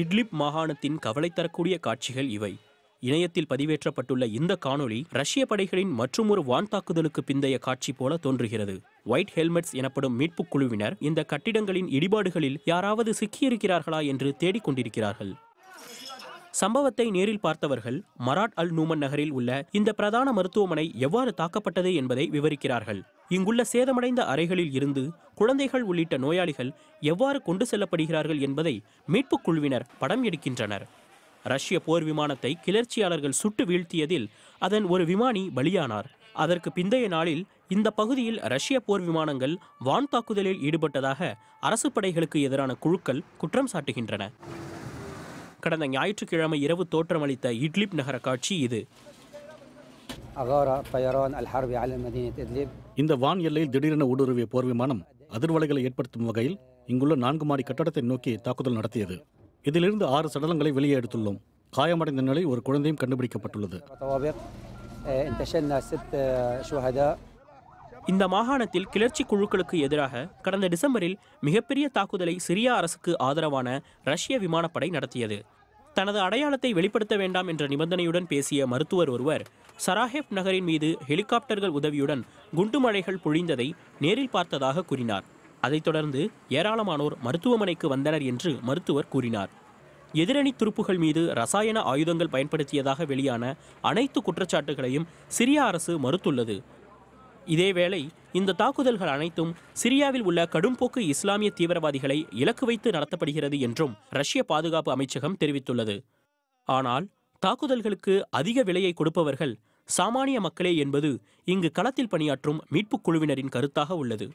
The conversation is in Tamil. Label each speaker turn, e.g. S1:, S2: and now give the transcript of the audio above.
S1: இட்லிப் மாகாணத்தின் கவலை தரக்கூடிய காட்சிகள் இவை இணையத்தில் பதிவேற்றப்பட்டுள்ள இந்த காணொளி ரஷ்ய படைகளின் ஒரு வான் தாக்குதலுக்கு பிந்தைய காட்சி போல தோன்றுகிறது ஒயிட் ஹெல்மெட்ஸ் எனப்படும் மீட்புக் குழுவினர் இந்த கட்டிடங்களின் இடிபாடுகளில் யாராவது சிக்கியிருக்கிறார்களா என்று தேடிக்கொண்டிருக்கிறார்கள் சம்பவத்தை நேரில் பார்த்தவர்கள் மராட் அல் நூமன் நகரில் உள்ள இந்த பிரதான மருத்துவமனை எவ்வாறு தாக்கப்பட்டது என்பதை விவரிக்கிறார்கள் இங்குள்ள சேதமடைந்த அறைகளில் இருந்து குழந்தைகள் உள்ளிட்ட நோயாளிகள் எவ்வாறு கொண்டு செல்லப்படுகிறார்கள் என்பதை மீட்புக் குழுவினர் படம் எடுக்கின்றனர் ரஷ்ய போர் விமானத்தை கிளர்ச்சியாளர்கள் சுட்டு வீழ்த்தியதில் அதன் ஒரு விமானி பலியானார் அதற்கு பிந்தைய நாளில் இந்த பகுதியில் ரஷ்ய போர் விமானங்கள் வான் தாக்குதலில் ஈடுபட்டதாக அரசு படைகளுக்கு எதிரான குழுக்கள் குற்றம் சாட்டுகின்றன கடந்த ஞாயிற்றுக்கிழமை இரவு தோற்றமளித்த இட்லிப் நகர காட்சி இது
S2: இந்த வான் எல்லையில் திடீரென ஊடுருவிய போர் விமானம் அதிர்வலைகளை ஏற்படுத்தும் வகையில் இங்குள்ள நான்கு மாடி கட்டடத்தை நோக்கி தாக்குதல் நடத்தியது இதிலிருந்து ஆறு சடலங்களை வெளியே எடுத்துள்ளோம் காயமடைந்த நிலை ஒரு குழந்தையும் கண்டுபிடிக்கப்பட்டுள்ளது
S1: இந்த மாகாணத்தில் கிளர்ச்சி குழுக்களுக்கு எதிராக கடந்த டிசம்பரில் மிகப்பெரிய தாக்குதலை சிரியா அரசுக்கு ஆதரவான ரஷ்ய விமானப்படை நடத்தியது தனது அடையாளத்தை வெளிப்படுத்த வேண்டாம் என்ற நிபந்தனையுடன் பேசிய மருத்துவர் ஒருவர் சராஹேப் நகரின் மீது ஹெலிகாப்டர்கள் உதவியுடன் குண்டுமழைகள் பொழிந்ததை நேரில் பார்த்ததாக கூறினார் அதைத் தொடர்ந்து ஏராளமானோர் மருத்துவமனைக்கு வந்தனர் என்று மருத்துவர் கூறினார் எதிரணி துருப்புகள் மீது ரசாயன ஆயுதங்கள் பயன்படுத்தியதாக வெளியான அனைத்து குற்றச்சாட்டுகளையும் சிரியா அரசு மறுத்துள்ளது இதேவேளை இந்த தாக்குதல்கள் அனைத்தும் சிரியாவில் உள்ள கடும்போக்கு இஸ்லாமிய தீவிரவாதிகளை இலக்கு வைத்து நடத்தப்படுகிறது என்றும் ரஷ்ய பாதுகாப்பு அமைச்சகம் தெரிவித்துள்ளது ஆனால் தாக்குதல்களுக்கு அதிக விலையை கொடுப்பவர்கள் சாமானிய மக்களே என்பது இங்கு களத்தில் பணியாற்றும் மீட்புக் குழுவினரின் கருத்தாக உள்ளது